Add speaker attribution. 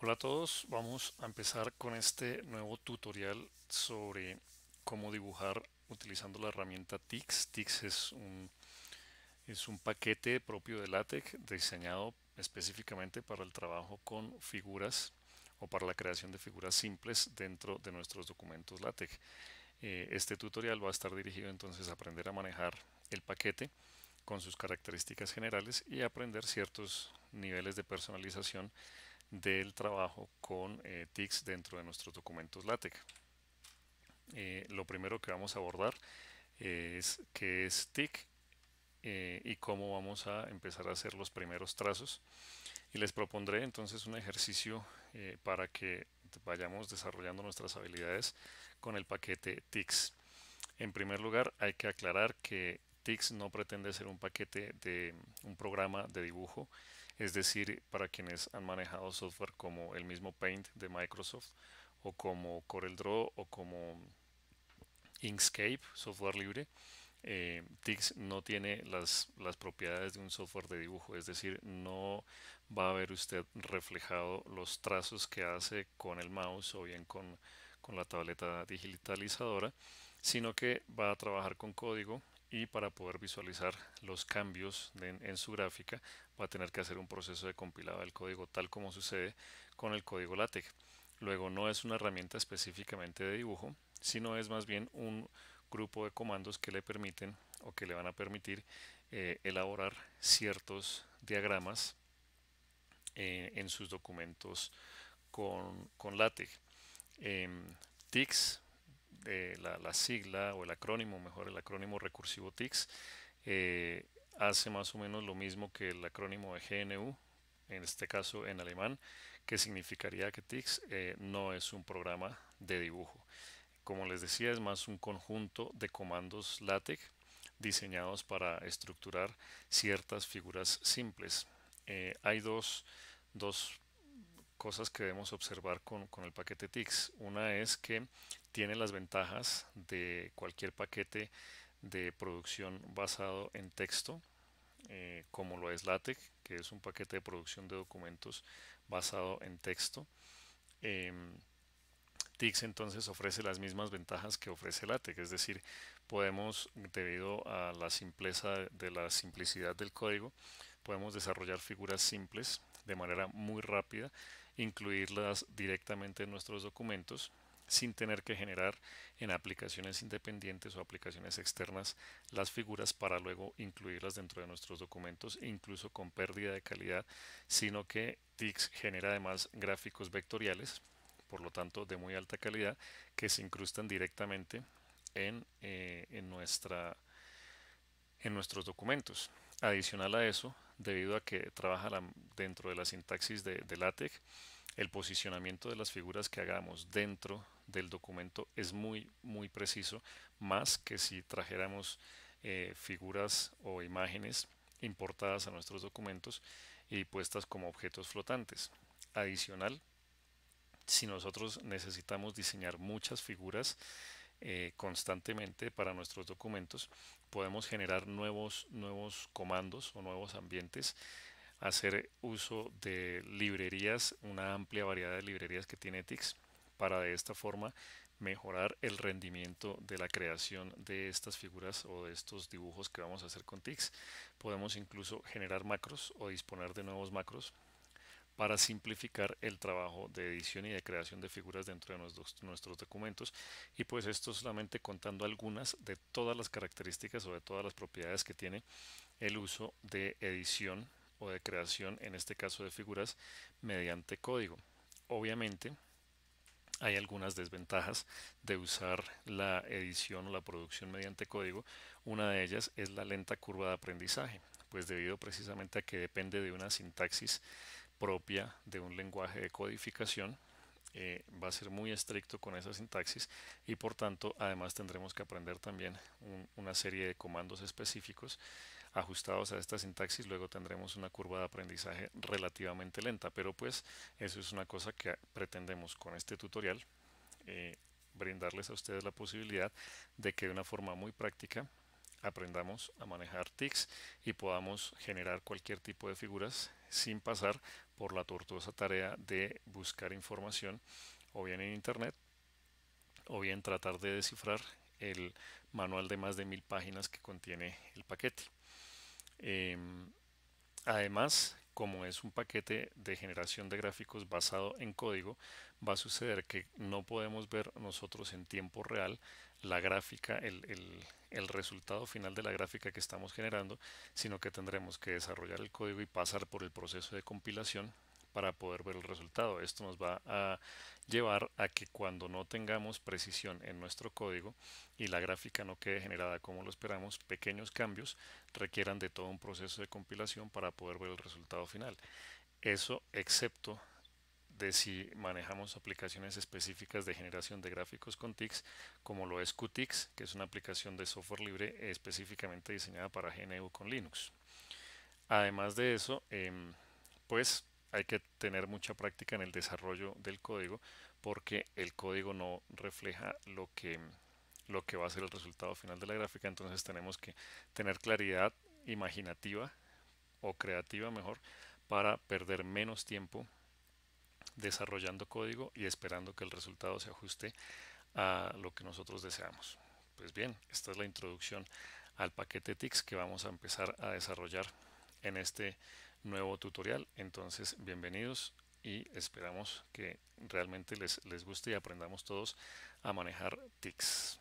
Speaker 1: Hola a todos, vamos a empezar con este nuevo tutorial sobre cómo dibujar utilizando la herramienta TIX. TIX es un, es un paquete propio de LaTeX diseñado específicamente para el trabajo con figuras o para la creación de figuras simples dentro de nuestros documentos LaTeX. Eh, este tutorial va a estar dirigido entonces a aprender a manejar el paquete con sus características generales y aprender ciertos niveles de personalización del trabajo con eh, TICS dentro de nuestros documentos LaTeX. Eh, lo primero que vamos a abordar eh, es qué es TIC y cómo vamos a empezar a hacer los primeros trazos. Y les propondré entonces un ejercicio para que vayamos desarrollando nuestras habilidades con el paquete TICS. En primer lugar, hay que aclarar que TIX no pretende ser un paquete de un programa de dibujo, es decir, para quienes han manejado software como el mismo Paint de Microsoft o como CorelDRAW o como Inkscape, software libre. Eh, TIX no tiene las, propiedades de un software de dibujo, es decir, no va a ver usted reflejado los trazos que hace con el mouse o bien con la tableta digitalizadora, sino que va a trabajar con código y para poder visualizar los cambios en, su gráfica va a tener que hacer un proceso de compilado del código tal como sucede con el código LaTeX. Luego no es una herramienta específicamente de dibujo, sino es más bien un grupo de comandos que le permiten o que le van a permitir eh, elaborar ciertos diagramas eh, en sus documentos con, con LaTeX. Em, eh, la, la, sigla o el acrónimo, mejor el acrónimo recursivo TICS, eh, hace más o menos lo mismo que el acrónimo de GNU, en este caso en alemán, que significaría que TICS eh, no es un programa de dibujo. Como les decía, es más un conjunto de comandos LaTeX diseñados para estructurar ciertas figuras simples. hay dos, dos, cosas que debemos observar con, con el paquete TICS. Una es que tiene las ventajas de cualquier paquete de producción basado en texto, eh, como lo es LaTeX, que es un paquete de producción de documentos basado en texto. Em, TIX entonces ofrece las mismas ventajas que ofrece LaTeX, es decir, podemos, debido a la simpleza de la simplicidad del código, podemos desarrollar figuras simples de manera muy rápida, incluirlas directamente en nuestros documentos sin tener que generar en aplicaciones independientes o aplicaciones externas las figuras para luego incluirlas dentro de nuestros documentos, incluso con pérdida de calidad, sino que TIX genera además gráficos vectoriales, por lo tanto de muy alta calidad, que se incrustan directamente en, eh, nuestros documentos. Adicional a eso, debido a que trabaja dentro de la sintaxis de, de LaTeX, el posicionamiento de las figuras que hagamos dentro del documento es muy muy preciso más que si trajéramos eh, figuras o imágenes importadas a nuestros documentos y puestas como objetos flotantes adicional si nosotros necesitamos diseñar muchas figuras eh, constantemente para nuestros documentos podemos generar nuevos nuevos comandos o nuevos ambientes hacer uso de librerías, una amplia variedad de librerías que tiene TIX para de esta forma mejorar el rendimiento de la creación de estas figuras o de estos dibujos que vamos a hacer con TIX. Podemos incluso generar macros o disponer de nuevos macros para simplificar el trabajo de edición y de creación de figuras dentro de nuestros, documentos y pues esto solamente contando algunas de todas las características o de todas las propiedades que tiene el uso de edición o de creación, en este caso de figuras, mediante código. Obviamente, hay algunas desventajas de usar la edición o la producción mediante código. Una de ellas es la lenta curva de aprendizaje, pues debido precisamente a que depende de una sintaxis propia de un lenguaje de codificación, eh, va a ser muy estricto con esa sintaxis y por tanto además tendremos que aprender también una serie de comandos específicos ajustados a esta sintaxis, luego tendremos una curva de aprendizaje relativamente lenta, pero pues eso es una cosa que pretendemos con este tutorial, eh, brindarles a ustedes la posibilidad de que de una forma muy práctica aprendamos a manejar tics y podamos generar cualquier tipo de figuras sin pasar por la tortuosa tarea de buscar información o bien en internet o bien tratar de descifrar el manual de más de mil páginas que contiene el paquete. Em, además, como es un paquete de generación de gráficos basado en código, va a suceder que no podemos ver nosotros en tiempo real la gráfica, el, resultado final de la gráfica que estamos generando, sino que tendremos que desarrollar el código y pasar por el proceso de compilación para poder ver el resultado. Esto nos va a llevar a que cuando no tengamos precisión en nuestro código y la gráfica no quede generada como lo esperamos, pequeños cambios requieran de todo un proceso de compilación para poder ver el resultado final. Eso excepto de si manejamos aplicaciones específicas de generación de gráficos con TICs, como lo es Qtix, que es una aplicación de software libre específicamente diseñada para GNU con Linux. Además de eso, em, pues hay que tener mucha práctica en el desarrollo del código porque el código no refleja lo que, lo que va a ser el resultado final de la gráfica, entonces tenemos que tener claridad imaginativa o creativa mejor para perder menos tiempo desarrollando código y esperando que el resultado se ajuste a lo que nosotros deseamos. Pues bien, esta es la introducción al paquete TICS que vamos a empezar a desarrollar en este nuevo tutorial. Entonces, bienvenidos y esperamos que realmente les, les guste y aprendamos todos a manejar TICs.